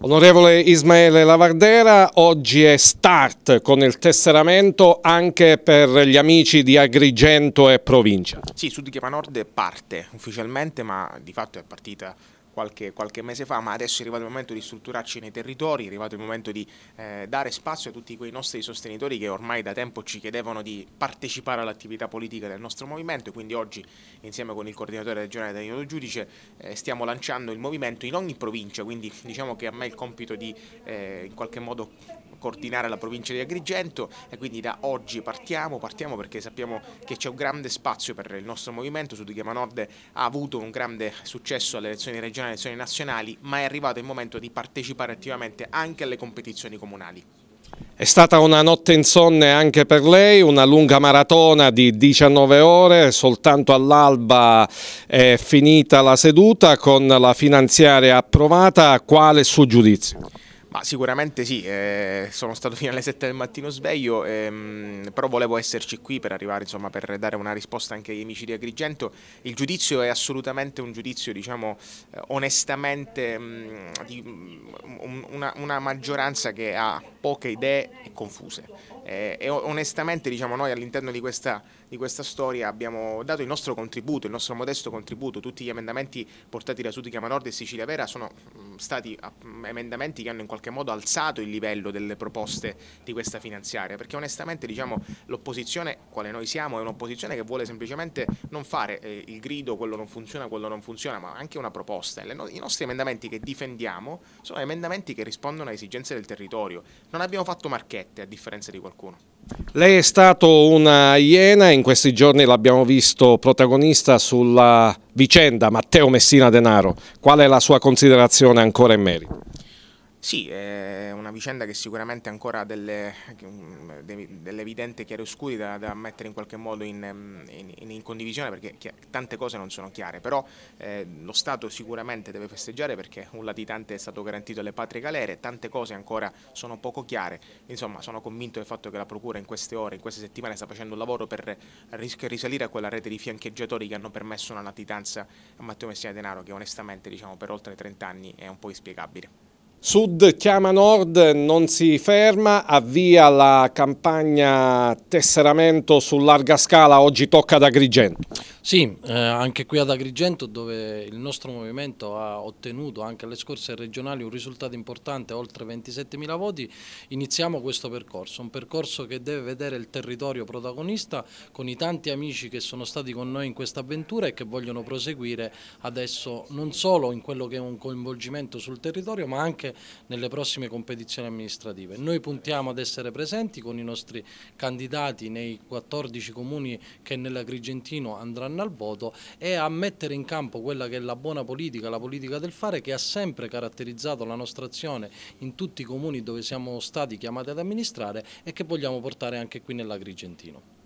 Onorevole Ismaele Lavardera, oggi è start con il tesseramento anche per gli amici di Agrigento e provincia. Sì, Sud Chiama Nord parte ufficialmente, ma di fatto è partita qualche, qualche, mese fa, ma adesso è arrivato il momento di strutturarci nei territori, è arrivato il momento di eh, dare spazio a tutti quei nostri sostenitori che ormai da tempo ci chiedevano di partecipare all'attività politica del nostro movimento e quindi oggi insieme con il coordinatore regionale Danilo Giudice eh, stiamo lanciando il movimento in ogni provincia, quindi diciamo che a me il compito di eh, in qualche modo coordinare la provincia di Agrigento e quindi da oggi partiamo, partiamo perché sappiamo che c'è un grande spazio per il nostro movimento, Chiama Nord ha avuto un grande successo alle elezioni regionali e alle elezioni nazionali, ma è arrivato il momento di partecipare attivamente anche alle competizioni comunali. È stata una notte insonne anche per lei, una lunga maratona di 19 ore, soltanto all'alba è finita la seduta con la finanziaria approvata, quale il suo giudizio? Ma sicuramente sì, eh, sono stato fino alle 7 del mattino sveglio, ehm, però volevo esserci qui per arrivare, insomma, per dare una risposta anche agli amici di Agrigento. Il giudizio è assolutamente un giudizio, diciamo, eh, onestamente, mh, mm, di, mh, mm, una, una maggioranza che ha poche idee e confuse eh, e onestamente diciamo, noi all'interno di questa, di questa, storia abbiamo dato il nostro contributo, il nostro modesto contributo, tutti gli emendamenti portati da Sud Chiama Nord e Sicilia Vera sono mm, stati ah, mm, emendamenti che hanno in qualche modo alzato il livello delle proposte di questa finanziaria, perché onestamente diciamo, l'opposizione, quale noi siamo, è un'opposizione che vuole semplicemente non fare eh, il grido quello non funziona, quello non funziona, ma anche una proposta. No I nostri emendamenti che difendiamo sono emendamenti che rispondono alle esigenze del territorio, non abbiamo fatto marchette a differenza di qualcuno qualcuno. Lei è stato una iena, in questi giorni l'abbiamo visto protagonista sulla vicenda Matteo Messina Denaro. Qual è la sua considerazione ancora in merito? Sì, è una vicenda che sicuramente ancora ha delle, delle evidenti chiaroscuri da, da, mettere in qualche modo in, in, in condivisione perché tante cose non sono chiare, però eh, lo Stato sicuramente deve festeggiare perché un latitante è stato garantito alle patrie galere, tante cose ancora sono poco chiare, insomma sono convinto del fatto che la Procura in queste ore, in queste settimane sta facendo un lavoro per risalire a quella rete di fiancheggiatori che hanno permesso una latitanza a Matteo Messina Denaro che onestamente diciamo, per oltre 30 anni è un po' inspiegabile. Sud chiama Nord, non si ferma, avvia la campagna tesseramento su larga scala, oggi tocca ad Agrigento. Sì, eh, anche qui ad Agrigento dove il nostro movimento ha ottenuto anche alle scorse regionali un risultato importante, oltre 27.000 voti, iniziamo questo percorso, un percorso che deve vedere il territorio protagonista con i tanti amici che sono stati con noi in questa avventura e che vogliono proseguire adesso non solo in quello che è un coinvolgimento sul territorio ma anche anche nelle prossime competizioni amministrative. Noi puntiamo ad essere presenti con i nostri candidati nei 14 comuni che nell'Agrigentino andranno al voto e a mettere in campo quella che è la buona politica, la politica del fare che ha sempre caratterizzato la nostra azione in tutti i comuni dove siamo stati chiamati ad amministrare e che vogliamo portare anche qui nell'Agrigentino.